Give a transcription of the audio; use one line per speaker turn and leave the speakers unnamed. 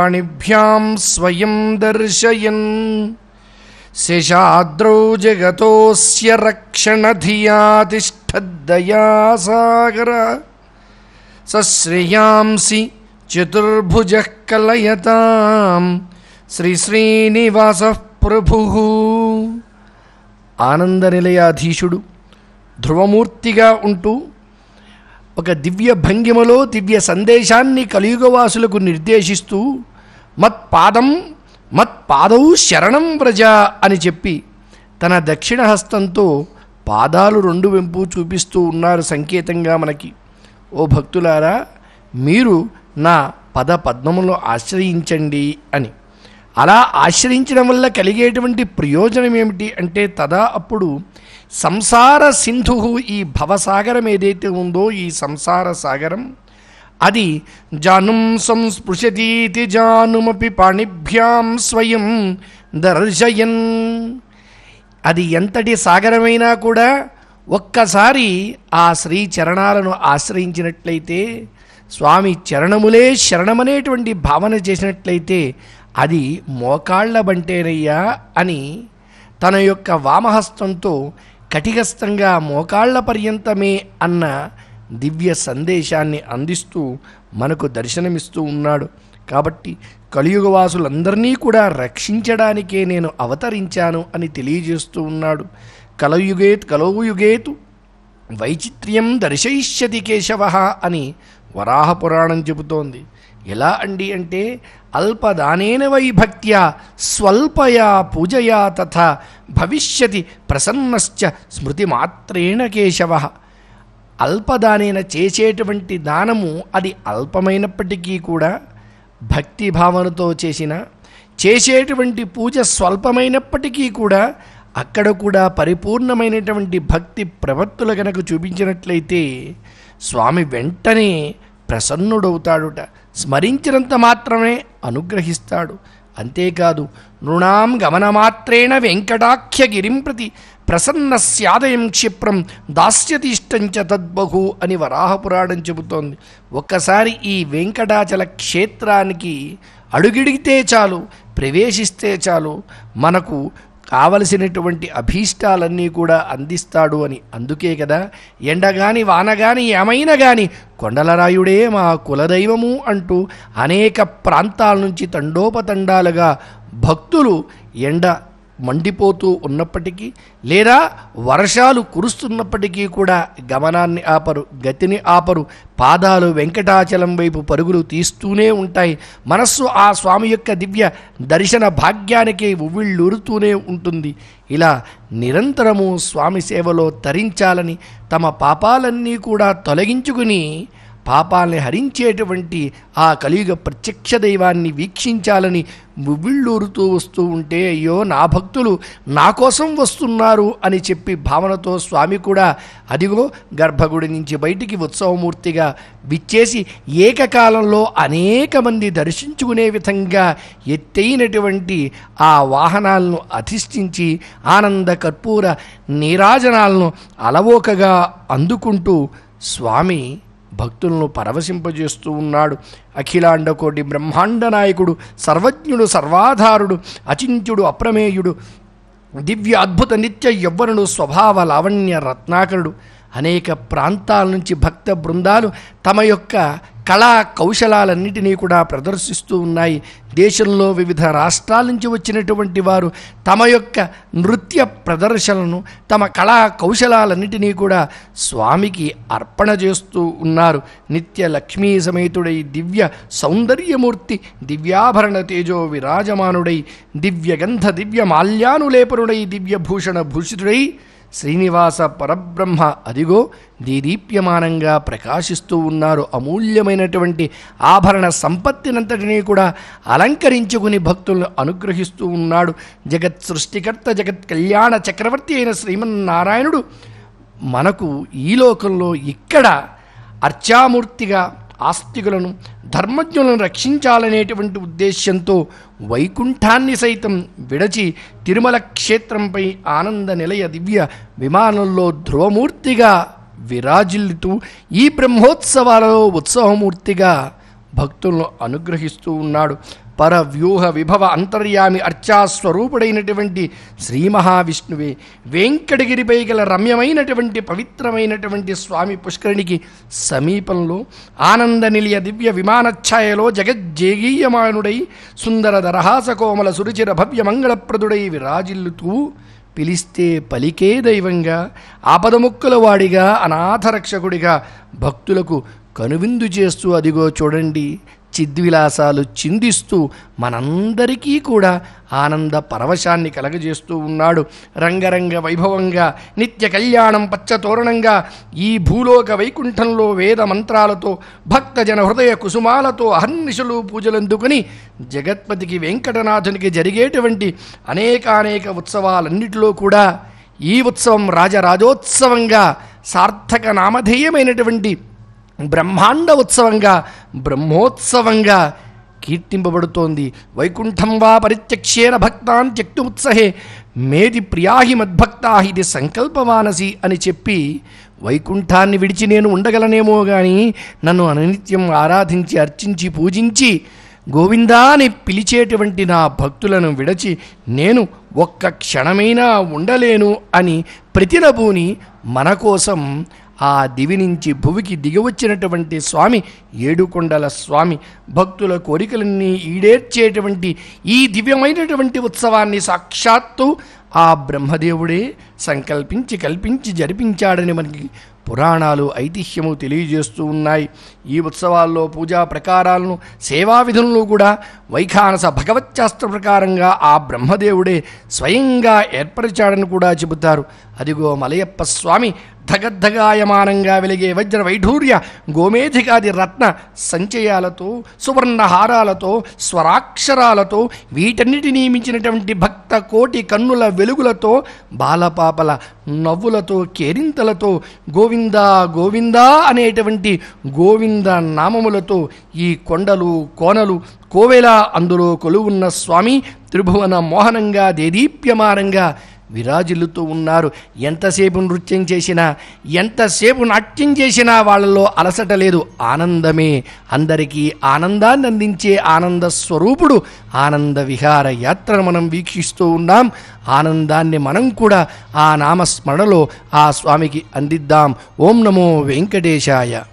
पाणिभ्यां स्वयं दर्शयन् शशाद्रौ जगतोऽस्य रक्षणधियातिष्ठद्दयासागर सश्रियांसि चतुर्भुजः कलयतां శ్రీశ్రీనివాస ప్రభు ఆనందనిలయాధీశుడు ధ్రువమూర్తిగా ఉంటూ ఒక దివ్య భంగిమలో దివ్య సందేశాన్ని కలియుగవాసులకు నిర్దేశిస్తూ మత్పాదం మత్పాదౌ శరణం వ్రజ అని చెప్పి తన దక్షిణ హస్తంతో పాదాలు రెండు వెంపు చూపిస్తూ ఉన్నారు సంకేతంగా మనకి ఓ భక్తులారా మీరు నా పద పద్మములో ఆశ్రయించండి అని అలా ఆశ్రయించడం వల్ల కలిగేటువంటి ప్రయోజనం ఏమిటి అంటే తదా అప్పుడు సంసార సింధు ఈ భవసాగరం ఏదైతే ఉందో ఈ సంసార సాగరం అది జానుం సంస్పృశతీతి జానుమపి పాణిభ్యాం స్వయం దర్శయన్ అది ఎంతటి సాగరమైనా కూడా ఒక్కసారి ఆ శ్రీ చరణాలను ఆశ్రయించినట్లయితే స్వామి చరణములే శరణమనేటువంటి భావన చేసినట్లయితే అది మోకాళ్ళ బంటేనయ్యా అని తన యొక్క వామహస్తంతో కటిగస్తంగా మోకాళ్ల పర్యంతమే అన్న దివ్య సందేశాన్ని అందిస్తూ మనకు దర్శనమిస్తూ ఉన్నాడు కాబట్టి కలియుగవాసులందరినీ కూడా రక్షించడానికే నేను అవతరించాను అని తెలియజేస్తూ ఉన్నాడు కలయుగేత్ కలవుయుగేతు వైచిత్ర్యం దర్శయిష్యతి కేశవ అని వరాహ పురాణం చెబుతోంది ఎలా అండి అంటే అల్పదానేన వైభక్త్యా స్వల్పయా పూజయా తథ భవిష్యతి ప్రసన్నశ్చ స్మృతిమాత్రేణ కేశవ అల్పదానైన చేసేటువంటి దానము అది అల్పమైనప్పటికీ కూడా భక్తి భావనతో చేసిన చేసేటువంటి పూజ స్వల్పమైనప్పటికీ కూడా అక్కడ కూడా పరిపూర్ణమైనటువంటి భక్తి ప్రవత్తుల కనుక చూపించినట్లయితే స్వామి వెంటనే ప్రసన్నుడవుతాడుట స్మరించినంత మాత్రమే అనుగ్రహిస్తాడు అంతేకాదు నృణాం గమనమాత్రేణ వెంకటాఖ్యగిరిం ప్రతి ప్రసన్న స్యాదయం క్షిప్రం దాస్యతిష్టంచ తద్బహు అని వరాహపురాణం చెబుతోంది ఒక్కసారి ఈ వెంకటాచల క్షేత్రానికి అడుగిడిగితే చాలు ప్రవేశిస్తే చాలు మనకు కావలసినటువంటి అభీష్టాలన్నీ కూడా అందిస్తాడు అని అందుకే కదా ఎండగాని వానగాని ఏమైనా గాని కొండలరాయుడే మా కులదైవము అంటూ అనేక ప్రాంతాల నుంచి తండోపతండాలుగా భక్తులు ఎండ మండిపోతూ ఉన్నప్పటికీ లేదా వర్షాలు కురుస్తున్నప్పటికీ కూడా గమనాన్ని ఆపరు గతిని ఆపరు పాదాలు వెంకటాచలం వైపు పరుగులు తీస్తూనే ఉంటాయి మనస్సు ఆ స్వామి యొక్క దివ్య దర్శన భాగ్యానికి ఉవ్విళ్ళూరుతూనే ఉంటుంది ఇలా నిరంతరము స్వామి సేవలో తరించాలని తమ పాపాలన్నీ కూడా తొలగించుకుని పాపాలని హరించేటువంటి ఆ కలియుగ ప్రత్యక్ష దైవాన్ని వీక్షించాలని ముబిళ్ళూరుతూ వస్తూ ఉంటే అయ్యో నా భక్తులు నా కోసం వస్తున్నారు అని చెప్పి భావనతో స్వామి కూడా అదిగో గర్భగుడి నుంచి బయటికి ఉత్సవమూర్తిగా విచ్చేసి ఏకకాలంలో అనేక మంది దర్శించుకునే విధంగా ఎత్తైనటువంటి ఆ వాహనాలను అధిష్ఠించి ఆనంద కర్పూర నీరాజనాలను అలవోకగా అందుకుంటూ స్వామి భక్తులను పరవశింపజేస్తూ ఉన్నాడు అఖిలాండకోటి బ్రహ్మాండ నాయకుడు సర్వజ్ఞుడు సర్వాధారుడు అచింత్యుడు అప్రమేయుడు దివ్య అద్భుత నిత్య యవ్వనుడు స్వభావ లావణ్య రత్నాకరుడు అనేక ప్రాంతాల నుంచి భక్త బృందాలు తమ యొక్క కళా కౌశలాలన్నిటినీ కూడా ప్రదర్శిస్తూ ఉన్నాయి దేశంలో వివిధ రాష్ట్రాల నుంచి వచ్చినటువంటి వారు తమ యొక్క నృత్య ప్రదర్శనను తమ కళా కౌశలాలన్నిటినీ కూడా స్వామికి అర్పణ చేస్తూ ఉన్నారు నిత్య లక్ష్మీ సమేతుడై దివ్య సౌందర్యమూర్తి దివ్యాభరణ తేజో విరాజమానుడై దివ్యగంధ దివ్య మాల్యానులేపనుడై దివ్యభూషణ భూషితుడై శ్రీనివాస పరబ్రహ్మ అదిగో దీదీప్యమానంగా ప్రకాశిస్తూ ఉన్నారు అమూల్యమైనటువంటి ఆభరణ సంపత్తినంతటినీ కూడా అలంకరించుకుని భక్తులను అనుగ్రహిస్తూ ఉన్నాడు జగత్ సృష్టికర్త జగత్ కళ్యాణ చక్రవర్తి అయిన శ్రీమన్నారాయణుడు మనకు ఈ లోకంలో ఇక్కడ అర్చామూర్తిగా ఆస్తికులను ధర్మజ్ఞులను రక్షించాలనేటువంటి ఉద్దేశ్యంతో వైకుంఠాన్ని సైతం విడచి తిరుమల క్షేత్రంపై ఆనంద నిలయ దివ్య విమానంలో ధ్రువమూర్తిగా విరాజిల్లుతూ ఈ బ్రహ్మోత్సవాలలో ఉత్సవమూర్తిగా భక్తులను అనుగ్రహిస్తూ ఉన్నాడు పరవ్యూహ విభవ అంతర్యామి అర్చాస్వరూపుడైనటువంటి శ్రీ మహావిష్ణువే వెంకటగిరిపై గల రమ్యమైనటువంటి పవిత్రమైనటువంటి స్వామి పుష్కరిణికి సమీపంలో ఆనంద నిలియ దివ్య విమానఛాయలో జగజ్జేగీయమానుడై సుందర దరహాస కోమల సురుచిర భవ్య మంగళప్రదుడై విరాజిల్లుతూ పిలిస్తే పలికే దైవంగా ఆపదముక్కుల వాడిగా అనాథరక్షకుడిగా భక్తులకు కనువిందు చేస్తూ అదిగో చూడండి చిద్విలాసాలు చిందిస్తూ మనందరికీ కూడా ఆనంద పరవశాన్ని కలగజేస్తూ ఉన్నాడు రంగరంగ వైభవంగా నిత్య కళ్యాణం పచ్చతోరణంగా ఈ భూలోక వైకుంఠంలో వేద మంత్రాలతో భక్తజన హృదయ కుసుమాలతో అహర్నిశలు పూజలందుకుని జగత్పతికి వెంకటనాథునికి జరిగేటువంటి అనేకానేక ఉత్సవాలన్నిటిలో కూడా ఈ ఉత్సవం రాజరాజోత్సవంగా సార్థక నామధేయమైనటువంటి బ్రహ్మాండ ఉత్సవంగా బ్రహ్మోత్సవంగా కీర్తింపబడుతోంది వైకుంఠం వా పరిత్యక్షేన భక్తాన్ ఉత్సహే మేది ప్రియాహి మద్భక్తా ఇది సంకల్పమానసి అని చెప్పి వైకుంఠాన్ని విడిచి నేను ఉండగలనేమో కానీ నన్ను అననిత్యం ఆరాధించి అర్చించి పూజించి గోవిందాని పిలిచేటువంటి నా భక్తులను విడచి నేను ఒక్క క్షణమైనా ఉండలేను అని ప్రతిలభూని మన కోసం ఆ దివి నుంచి భువికి దిగివచ్చినటువంటి స్వామి ఏడుకొండల స్వామి భక్తుల కోరికలన్నీ ఈడేర్చేటువంటి ఈ దివ్యమైనటువంటి ఉత్సవాన్ని సాక్షాత్తు ఆ బ్రహ్మదేవుడే సంకల్పించి కల్పించి జరిపించాడని మనకి పురాణాలు ఐతిహ్యము తెలియజేస్తూ ఉన్నాయి ఈ ఉత్సవాల్లో పూజా ప్రకారాలను సేవా విధులను కూడా వైఖానస భగవచ్శాస్త్ర ప్రకారంగా ఆ బ్రహ్మదేవుడే స్వయంగా ఏర్పరిచాడని కూడా చెబుతారు అదిగో మలయప్ప స్వామి ధగద్ధగాయమానంగా వెలిగే వజ్ర వైఢూర్య గోమేధికాది రత్న సంచయాలతో సువర్ణహారాలతో స్వరాక్షరాలతో వీటన్నిటి నియమించినటువంటి భక్త కోటి కన్నుల వెలుగులతో బాలపాపల నవ్వులతో కేరింతలతో గోవి గోవింద గోవింద అనేటువంటి గోవింద నామములతో ఈ కొండలు కోనలు కోవెల అందులో కొలువున్న స్వామి త్రిభువన మోహనంగా దేదీప్యమానంగా విరాజిల్లుతూ ఉన్నారు ఎంతసేపు నృత్యం చేసినా ఎంతసేపు నాట్యం చేసినా వాళ్ళలో అలసట లేదు ఆనందమే అందరికీ ఆనందాన్ని అందించే ఆనంద స్వరూపుడు ఆనంద విహార యాత్రను మనం వీక్షిస్తూ ఉన్నాం ఆనందాన్ని మనం కూడా ఆ నామస్మరణలో ఆ స్వామికి అందిద్దాం ఓం నమో వెంకటేశాయ